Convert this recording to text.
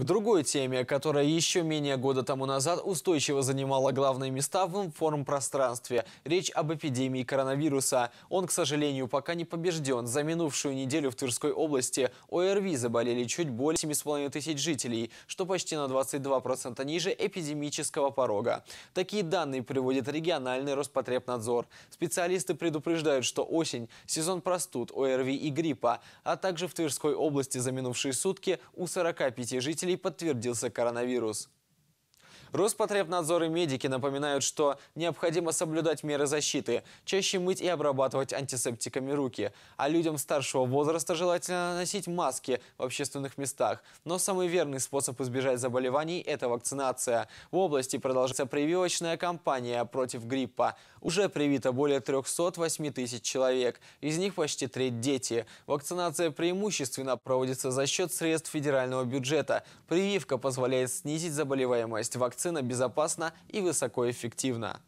К другой теме, которая еще менее года тому назад устойчиво занимала главные места в информпространстве. Речь об эпидемии коронавируса. Он, к сожалению, пока не побежден. За минувшую неделю в Тверской области ОРВИ заболели чуть более 7,5 тысяч жителей, что почти на 22% ниже эпидемического порога. Такие данные приводит региональный Роспотребнадзор. Специалисты предупреждают, что осень – сезон простуд, ОРВИ и гриппа, а также в Тверской области за минувшие сутки у 45 жителей жителей подтвердился коронавирус. Роспотребнадзор и медики напоминают, что необходимо соблюдать меры защиты, чаще мыть и обрабатывать антисептиками руки. А людям старшего возраста желательно носить маски в общественных местах. Но самый верный способ избежать заболеваний – это вакцинация. В области продолжается прививочная кампания против гриппа. Уже привито более 308 тысяч человек. Из них почти треть – дети. Вакцинация преимущественно проводится за счет средств федерального бюджета. Прививка позволяет снизить заболеваемость вакцин вакцина безопасна и высокоэффективна.